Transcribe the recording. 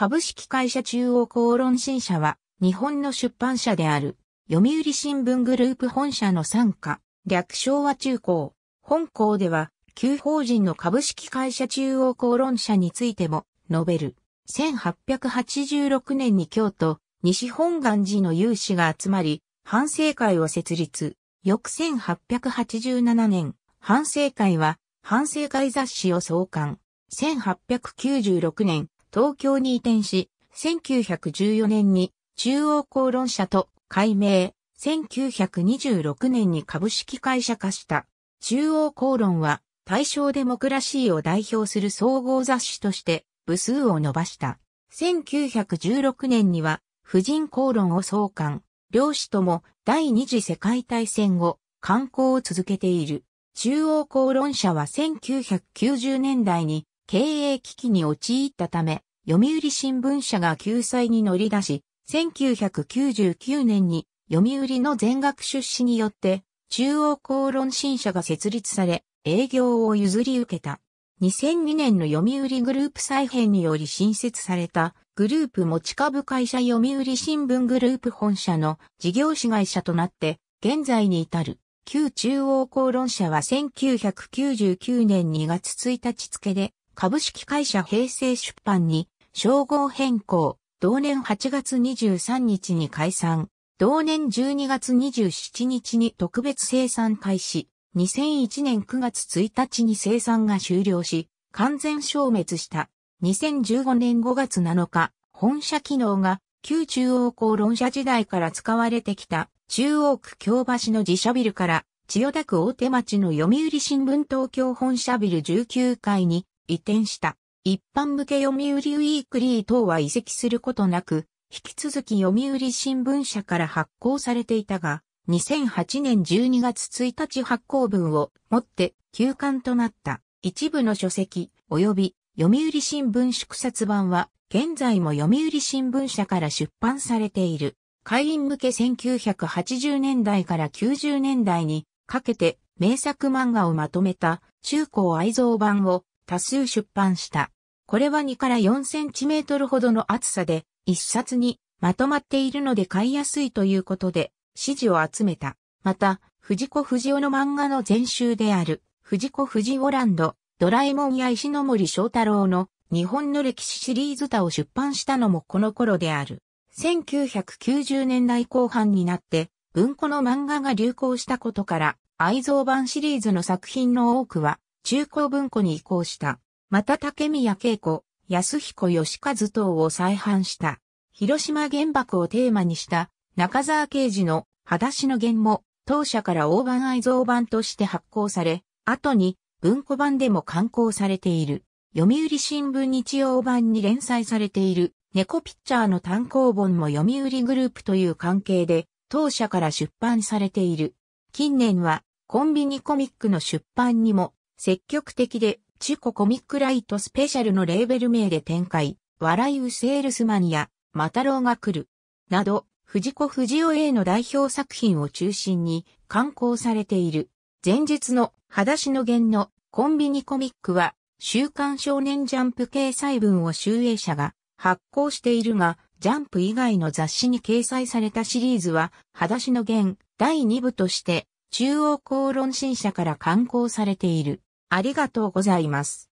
株式会社中央公論新社は、日本の出版社である、読売新聞グループ本社の参加、略称は中高。本校では、旧法人の株式会社中央公論社についても、述べる。1886年に京都、西本願寺の有志が集まり、反省会を設立。翌1887年、反省会は、反省会雑誌を創刊。1896年、東京に移転し、1914年に中央公論社と改名、1926年に株式会社化した。中央公論は大正デモクラシーを代表する総合雑誌として部数を伸ばした。1916年には婦人公論を創刊。両氏とも第二次世界大戦後、観光を続けている。中央公論社は1990年代に経営危機に陥ったため、読売新聞社が救済に乗り出し、1999年に読売の全額出資によって中央公論新社が設立され、営業を譲り受けた。2002年の読売グループ再編により新設されたグループ持ち株会社読売新聞グループ本社の事業子会社となって現在に至る。旧中央公論社は1999年2月1日付で株式会社平成出版に、称号変更、同年8月23日に解散、同年12月27日に特別生産開始、2001年9月1日に生産が終了し、完全消滅した。2015年5月7日、本社機能が旧中央公論社時代から使われてきた中央区京橋の自社ビルから千代田区大手町の読売新聞東京本社ビル19階に移転した。一般向け読売ウィークリー等は移籍することなく、引き続き読売新聞社から発行されていたが、2008年12月1日発行分をもって休刊となった一部の書籍及び読売新聞縮刷版は現在も読売新聞社から出版されている。会員向け1980年代から90年代にかけて名作漫画をまとめた中高愛蔵版を多数出版した。これは2から4センチメートルほどの厚さで、一冊にまとまっているので買いやすいということで、支持を集めた。また、藤子不二雄の漫画の全集である、藤子不二雄ランド、ドラえもんや石森章太郎の日本の歴史シリーズ他を出版したのもこの頃である。1990年代後半になって、文庫の漫画が流行したことから、愛蔵版シリーズの作品の多くは、中古文庫に移行した。また竹宮恵子、安彦義和等を再版した。広島原爆をテーマにした中沢啓治の裸足の弦も当社から大判愛蔵版として発行され、後に文庫版でも刊行されている。読売新聞日曜版に連載されている猫ピッチャーの単行本も読売グループという関係で当社から出版されている。近年はコンビニコミックの出版にも積極的で、チュココミックライトスペシャルのレーベル名で展開、笑いうセールスマニア、マタロウが来る、など、藤子不二雄 A の代表作品を中心に刊行されている。前述の裸足の弦のコンビニコミックは週刊少年ジャンプ掲載文を集英社が発行しているが、ジャンプ以外の雑誌に掲載されたシリーズは、裸足の弦第2部として中央公論新社から刊行されている。ありがとうございます。